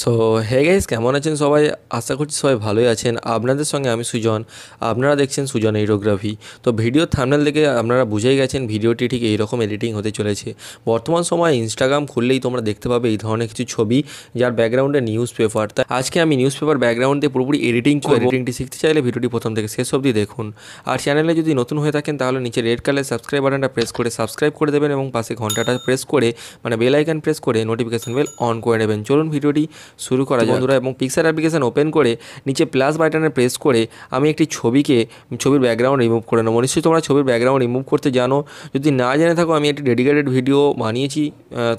so hey guys কেমন আছেন সবাই আশা করছি সবাই ভালোই আছেন আপনাদের সঙ্গে আমি সুজন আপনারা দেখছেন সুজন এইরোগ্রাফি তো ভিডিও থামনেল দেখে আপনারা বুঝেই গেছেন ভিডিওটি ঠিক এইরকম এডিটিং হতে চলেছে বর্তমান সময়ে ইনস্টাগ্রাম খুললেই তোমরা দেখতে পাবে এই ধরনের কিছু ছবি যার ব্যাকগ্রাউন্ডে নিউজ পেপার তাই আজকে আমি নিউজ পেপার ব্যাকগ্রাউন্ড দিয়ে পুরোপুরি এডিটিং করে এডিটিংটি শিখতে চাইলে ভিডিওটি প্রথম থেকে শেষ অবধি দেখুন আর চ্যানেলে যদি নতুন হয়ে থাকেন তাহলে নিচে রেড কালার সাবস্ক্রাইব বাটনটা প্রেস করে সাবস্ক্রাইব করে দেবেন এবং পাশে ঘন্টাটা প্রেস করে মানে বেল আইকন প্রেস করে নোটিফিকেশন বেল অন করে নেবেন চলুন ভিডিওটি শুরু করা যায় বন্ধুরা এবং পিকচার অ্যাপ্লিকেশান ওপেন করে নিচে প্লাস বাটনে প্রেস করে আমি একটি ছবিকে ছবির ব্যাকগ্রাউন্ড রিমুভ করে নেবো নিশ্চয়ই তোমরা ছবির ব্যাকগ্রাউন্ড রিমুভ করতে জানো যদি না জেনে থাকো আমি একটি ডেডিকেটেড ভিডিও বানিয়েছি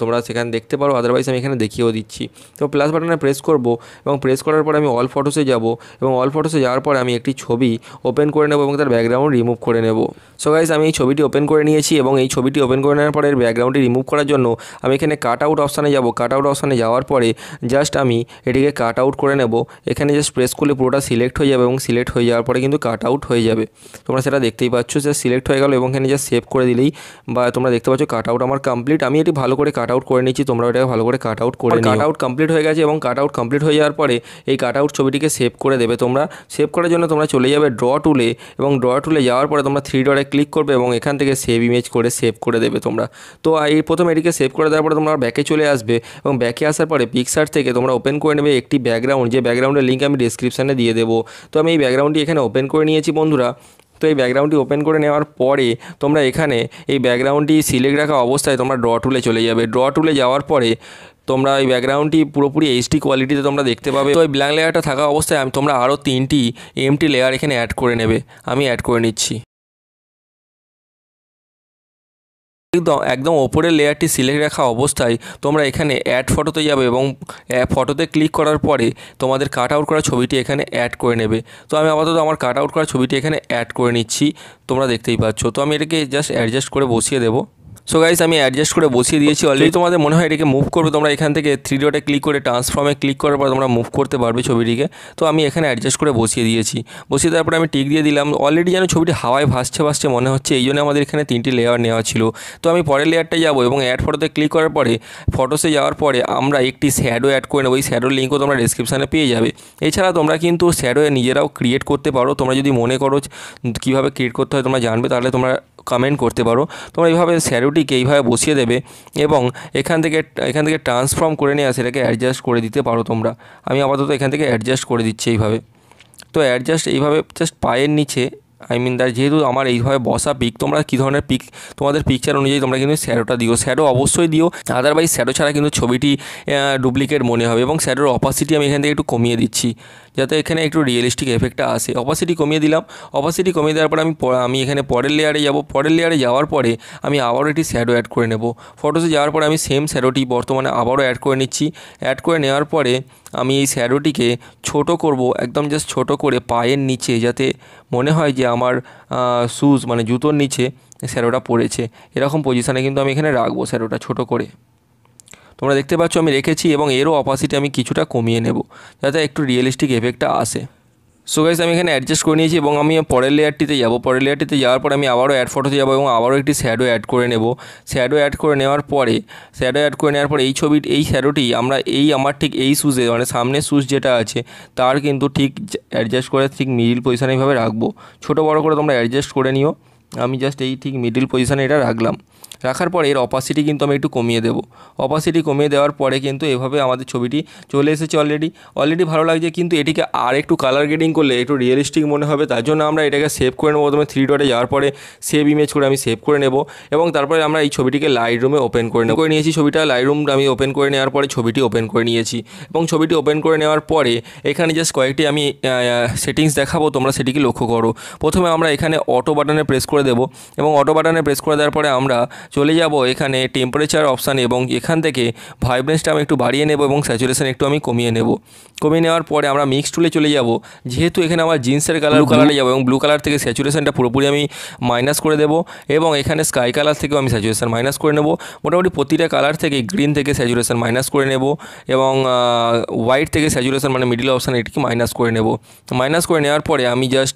তোমরা সেখানে দেখতে পারো আদারওয়াইজ আমি এখানে দেখিয়েও দিচ্ছি তো প্লাস বাটনে প্রেস করব এবং প্রেস করার পর আমি অল ফটোসে যাব এবং অল ফটোসে যাওয়ার পর আমি একটি ছবি ওপেন করে নেব এবং তার ব্যাকগ্রাউন্ড রিমুভ করে নেব সো গাইজ আমি এই ছবিটি ওপেন করে নিয়েছি এবং এই ছবিটি ওপেন করে নেওয়ার পরে ব্যাকগ্রাউন্ডটি রিমুভ করার জন্য আমি এখানে কাট আউট অপশানে যাবো কাট আউট অপশানে যাওয়ার পরে জাস্ট আমি এটিকে কাট আউট করে নেব এখানে জাস্ট প্রেস করলে পুরোটা সিলেক্ট হয়ে যাবে এবং সিলেক্ট হয়ে যাওয়ার পরে কিন্তু কাট আউট হয়ে যাবে তোমরা সেটা দেখতেই পাচ্ছ যে সিলেক্ট হয়ে গেল এবং এখানে জাস্ট সেভ করে দিলেই বা তোমরা দেখতে পাচ্ছ কাট আউট আমার কমপ্লিট আমি এটি ভালো করে কাট আউট করে নিচ্ছি তোমরা এটাকে ভালো করে কাট আউট করে কাট আউট কমপ্লিট হয়ে গেছে এবং কাট আউট কমপ্লিট হয়ে যাওয়ার পরে এই কাট আউট ছবিটিকে সেভ করে দেবে তোমরা সেভ করার জন্য তোমরা চলে যাবে ড্র টুলে এবং ড্র টুলে যাওয়ার পরে তোমরা থ্রি ডটে ক্লিক করবে এবং এখান থেকে সেভ ইমেজ করে সেভ করে দেবে তোমরা তো এই প্রথম এটিকে সেভ করে দেওয়ার পরে তোমরা ব্যাকে চলে আসবে এবং ব্যাকে আসার পরে পিকচার থেকে তোমরা ওপেন করে নেবে একটি ব্যাকগ্রাউন্ড যে ব্যাকগ্রাউন্ডের লিঙ্ক আমি ডিসক্রিপশানে দিয়ে দেবো তো আমি এই ব্যাকগ্রাউন্ডটি এখানে ওপেন করে নিয়েছি বন্ধুরা তো এই ব্যাকগ্রাউন্ডটি ওপেন করে নেওয়ার পরে তোমরা এখানে এই ব্যাকগ্রাউন্ডটি সিলেক্ট রাখা অবস্থায় তোমরা ড্র টুলে চলে যাবে ড্র টুলে যাওয়ার পরে তোমরা এই ব্যাকগ্রাউন্ডটি পুরোপুরি এইচডি কোয়ালিটিতে তোমরা দেখতে পাবে তো এই ব্ল্যাঙ্ক লেয়ারটা থাকা অবস্থায় আমি তোমরা আরও তিনটি এমটি লেয়ার এখানে অ্যাড করে নেবে আমি অ্যাড করে নিচ্ছি একদম একদম ওপরের লেয়ারটি সিলেক্ট রাখা অবস্থায় তোমরা এখানে অ্যাড ফটোতে যাবে এবং ফটোতে ক্লিক করার পরে তোমাদের কাট আউট করা ছবিটি এখানে অ্যাড করে নেবে তো আমি আপাতত আমার কাট আউট করা ছবিটি এখানে অ্যাড করে নিচ্ছি তোমরা দেখতেই পাচ্ছ তো আমি এটাকে জাস্ট অ্যাডজাস্ট করে বসিয়ে দেবো সো গাইস আমি অ্যাডজাস্ট করে বসিয়ে দিয়েছি অলরেডি তোমাদের মনে হয় এটাকে মুভ করবে তোমরা এখান থেকে থ্রি ডটে ক্লিক করে ট্রান্সফর্মে ক্লিক করার পর তোমরা মুভ করতে পারবে ছবিটিকে তো আমি এখানে অ্যাডজাস্ট করে বসিয়ে দিয়েছি বসিয়ে দেওয়ার পর আমি টিক দিয়ে দিলাম অলরেডি যেন ছবিটি হাওয়ায় ভাসছে ভাসছে মনে হচ্ছে এই জন্য আমাদের এখানে তিনটি লেয়ার নেওয়া ছিল তো আমি পরের লেয়ারটা যাবো এবং অ্যাড ফটোতে ক্লিক করার পরে ফটোসে যাওয়ার পরে আমরা একটি শ্যাডো অ্যাড করে নেব ওই শ্যাডোর লিঙ্কও তোমরা ডিসক্রিপশানে পেয়ে যাবে এছাড়া তোমরা কিন্তু শ্যাডোয়ে নিজেরাও ক্রিয়েট করতে পারো তোমরা যদি মনে করো কীভাবে ক্রিয়েট করতে হয় তোমরা জানবে তাহলে তোমরা কমেন্ট করতে পারো তোমরা এইভাবে স্যারোটিকে এইভাবে বসিয়ে দেবে এবং এখান থেকে এখান থেকে ট্রান্সফর্ম করে নিয়ে সেটাকে অ্যাডজাস্ট করে দিতে পারো তোমরা আমি আপাতত এখান থেকে অ্যাডজাস্ট করে দিচ্ছি এইভাবে তো অ্যাডজাস্ট এইভাবে জাস্ট পায়ের নিচে আই মিন দ্যাট যেহেতু আমার এইভাবে বসা পিক তোমরা কী ধরনের পিক তোমাদের পিকচার অনুযায়ী তোমরা কিন্তু স্যারোটা দিও স্যারো অবশ্যই দিও আদারওয়াইজ স্যারো ছাড়া কিন্তু ছবিটি ডুপ্লিকেট মনে হবে এবং স্যারোর অপাসিটি আমি এখান থেকে একটু কমিয়ে দিচ্ছি যাতে এখানে একটু রিয়েলিস্টিক এফেক্টটা আসে অপাসিটি কমিয়ে দিলাম অপাসিটি কমিয়ে দেওয়ার পর আমি আমি এখানে পরের লেয়ারে যাব পরের লেয়ারে যাওয়ার পরে আমি আবারও একটি শ্যাডো অ্যাড করে নেব ফটোসে যাওয়ার পরে আমি সেম শ্যাডোটি বর্তমানে আবারও অ্যাড করে নিচ্ছি অ্যাড করে নেওয়ার পরে আমি এই শ্যাডোটিকে ছোট করব একদম জাস্ট ছোট করে পায়ের নিচে যাতে মনে হয় যে আমার শ্যুজ মানে জুতোর নিচে শ্যাডোটা পড়েছে এরকম পজিশানে কিন্তু আমি এখানে রাখবো শ্যাডোটা ছোট করে তোমরা দেখতে পাচ্ছ আমি রেখেছি এবং এরও অপাসিটি আমি কিছুটা কমিয়ে নেব যাতে একটু রিয়েলিস্টিক এফেক্টটা আসে সো গাইজ আমি এখানে অ্যাডজাস্ট করে নিয়েছি এবং আমি পরের লেয়ারটিতে যাবো পরের লেয়ারটিতে যাওয়ার পরে আমি আবারও অ্যাড ফটোতে যাবো এবং আবারও একটি শ্যাডো অ্যাড করে নেব শ্যাডো অ্যাড করে নেওয়ার পরে শ্যাডো অ্যাড করে নেওয়ার পরে এই ছবির এই শ্যাডোটি আমরা এই আমার ঠিক এই সুজে মানে সামনের সুজ যেটা আছে তার কিন্তু ঠিক অ্যাডজাস্ট করে ঠিক মিডিল পজিশানেভাবে রাখবো ছোটো বড়ো করে তোমরা অ্যাডজাস্ট করে নিও আমি জাস্ট এই ঠিক মিডিল পজিশানে এটা রাখলাম রাখার পরে এর অপাসিটি কিন্তু আমি একটু কমিয়ে দেবো অপাসিটি কমিয়ে দেওয়ার পরে কিন্তু এভাবে আমাদের ছবিটি চলে এসেছে অলরেডি অলরেডি ভালো লাগছে কিন্তু এটিকে আর একটু কালার গ্রেডিং করলে একটু রিয়েলিস্টিক মনে হবে তার জন্য আমরা এটাকে সেভ করে নেবো প্রথমে থ্রি ডটে যাওয়ার পরে সেভ ইমেজ করে আমি সেভ করে নেব এবং তারপরে আমরা এই ছবিটিকে লাইট রুমে ওপেন করে নেব করে নিয়েছি ছবিটা লাইট রুম আমি ওপেন করে নেওয়ার পরে ছবিটি ওপেন করে নিয়েছি এবং ছবিটি ওপেন করে নেওয়ার পরে এখানে জাস্ট কয়েকটি আমি সেটিংস দেখাবো তোমরা সেটিকে লক্ষ্য করো প্রথমে আমরা এখানে অটো বাটনে প্রেস করে দেব এবং অটো বাটনে প্রেস করে দেওয়ার পরে আমরা চলে যাব এখানে টেম্পারেচার অপশান এবং এখান থেকে ভাইব্রেন্সটা আমি একটু বাড়িয়ে নেব এবং স্যাচুরেশান একটু আমি কমিয়ে নেব কমিয়ে নেওয়ার পরে আমরা মিক্স টুলে চলে যাব যেহেতু এখানে আমার জিন্সের কালার কালারে যাবো এবং ব্লু কালার থেকে স্যাচুরেশানটা পুরোপুরি আমি মাইনাস করে দেবো এবং এখানে স্কাই কালার থেকেও আমি স্যাচুরেশান মাইনাস করে নেব মোটামুটি প্রতিটা কালার থেকে গ্রিন থেকে স্যাচুরেশান মাইনাস করে নেব এবং হোয়াইট থেকে স্যাচুরেশান মানে মিডিল অপশান এটিকে মাইনাস করে নেব মাইনাস করে নেওয়ার পরে আমি জাস্ট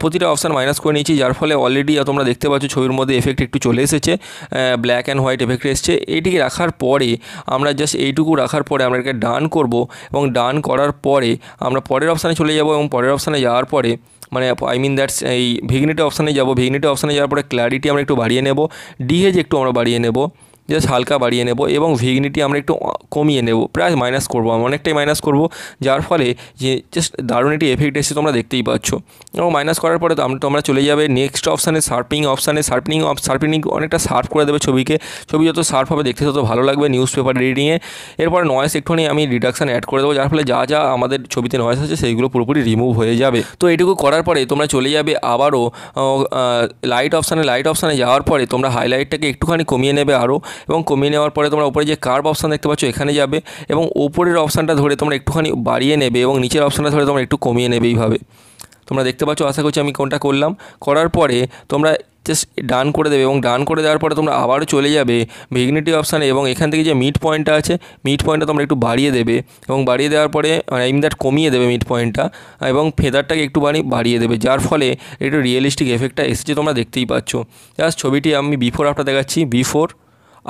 প্রতিটা অপশান মাইনাস করে নিয়েছি যার ফলে অলরেডি তোমরা দেখতে পাচ্ছ ছবির মধ্যে এফেক্ট একটু চলে এসেছে ব্ল্যাক অ্যান্ড হোয়াইট এফেক্ট এসছে এটিকে রাখার পরে আমরা জাস্ট এইটুকু রাখার পরে আমরা এটাকে ডান করব এবং ডান করার পরে আমরা পরের অপশানে চলে যাব এবং পরের অপশানে যাওয়ার পরে মানে আই মিন দ্যাটস এই ভিগনেটে অপশানে যাবো ভিগনেটে অপশানে যাওয়ার পরে ক্ল্যারিটি আমরা একটু বাড়িয়ে নেব ডিহেজ একটু আমরা বাড়িয়ে নেব জাস্ট হালকা বাড়িয়ে নেব এবং ভিগনিটি আমরা একটু কমিয়ে নেব প্রায় মাইনাস করবো অনেকটাই মাইনাস করব যার ফলে যে জাস্ট দারুণ একটি এফেক্ট এসে তোমরা দেখতেই পাচ্ছ এবং মাইনাস করার পরে তোমরা চলে যাবে নেক্সট অপশানে শার্পিং অপশানে অপ শার্পিং অনেকটা শার্প করে দেবে ছবিকে ছবি যত শার্প হবে দেখতে তত ভালো লাগবে নিউজ পেপার রিডিংয়ে এরপর নয়েস একটুখানি আমি রিডাকশান অ্যাড করে দেবো যার ফলে যা যা আমাদের ছবিতে নয়েস আছে সেইগুলো পুরোপুরি রিমুভ হয়ে যাবে তো এটুকু করার পরে তোমরা চলে যাবে আবারও লাইট অপশানে লাইট অপশানে যাওয়ার পরে তোমরা হাইলাইটটাকে একটুখানি কমিয়ে নেবে আরও এবং কমিয়ে নেওয়ার পরে তোমরা উপরে যে কার্ভ অপশান দেখতে পাচ্ছ এখানে যাবে এবং ওপরের অপশানটা ধরে তোমরা একটুখানি বাড়িয়ে নেবে এবং নিচের অপশানটা ধরে তোমরা একটু কমিয়ে নেবে এইভাবে তোমরা দেখতে পাচ্ছ আশা করছি আমি কোনটা করলাম করার পরে তোমরা জাস্ট ডান করে দেবে এবং ডান করে দেওয়ার পরে তোমরা আবারও চলে যাবে ভিগনিটি অপশানে এবং এখান থেকে যে মিড পয়েন্টটা আছে মিড পয়েন্টটা তোমরা একটু বাড়িয়ে দেবে এবং বাড়িয়ে দেওয়ার পরে আইম মানে দ্যাট কমিয়ে দেবে মিড পয়েন্টটা এবং ফেদারটাকে একটু বাড়ি বাড়িয়ে দেবে যার ফলে একটু রিয়েলিস্টিক এফেক্টটা এসেছে তোমরা দেখতেই পাচ্ছ জাস্ট ছবিটি আমি বিফোর আফটার দেখাচ্ছি বিফোর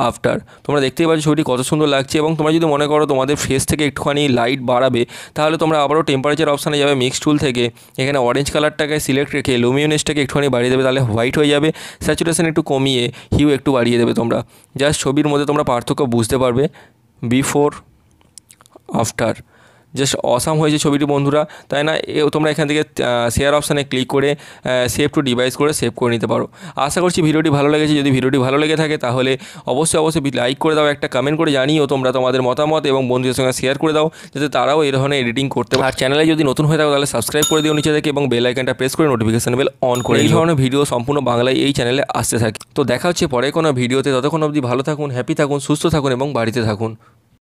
আফটার তোমরা দেখতেই পাচ্ছ ছবিটি কত সুন্দর লাগছে এবং তোমরা যদি মনে করো তোমাদের ফেস থেকে একটুখানি লাইট বাড়াবে তাহলে তোমরা আবারও টেম্পারেচার অপশানে যাবে মিক্স টুল থেকে এখানে অরেঞ্জ কালারটাকে সিলেক্ট রেখে লুমিউনেসটাকে একটুখানি বাড়িয়ে দেবে তাহলে হোয়াইট হয়ে যাবে স্যাচুরেশন একটু কমিয়ে হিউ একটু বাড়িয়ে দেবে তোমরা জাস্ট ছবির মধ্যে তোমরা পার্থক্য বুঝতে পারবে বিফোর আফটার জাস্ট অসাম হয়েছে ছবিটি বন্ধুরা তাই না এ তোমরা এখান থেকে শেয়ার অপশানে ক্লিক করে সেভ টু ডিভাইস করে সেভ করে নিতে পারো আশা করছি ভিডিওটি ভালো লেগেছে যদি ভিডিওটি ভালো লেগে থাকে তাহলে অবশ্যই অবশ্যই লাইক করে দাও একটা কমেন্ট করে জানিও তোমরা তোমাদের মতামত এবং বন্ধুদের সঙ্গে শেয়ার করে দাও যাতে তারাও এই ধরনের এডিটিং করতে পারে আর চ্যানেলে যদি নতুন হয়ে থাকো তাহলে সাবস্ক্রাইব করে দিও নিচে থেকে এবং বেল আইকনটা প্রেস করে নোটিফিকেশন বেল অন করে এই ধরনের ভিডিও সম্পূর্ণ বাংলায় এই চ্যানেলে আসতে থাকে তো দেখা হচ্ছে পরে কোনো ভিডিওতে ততক্ষণ অবধি ভালো থাকুন হ্যাপি থাকুন সুস্থ থাকুন এবং বাড়িতে থাকুন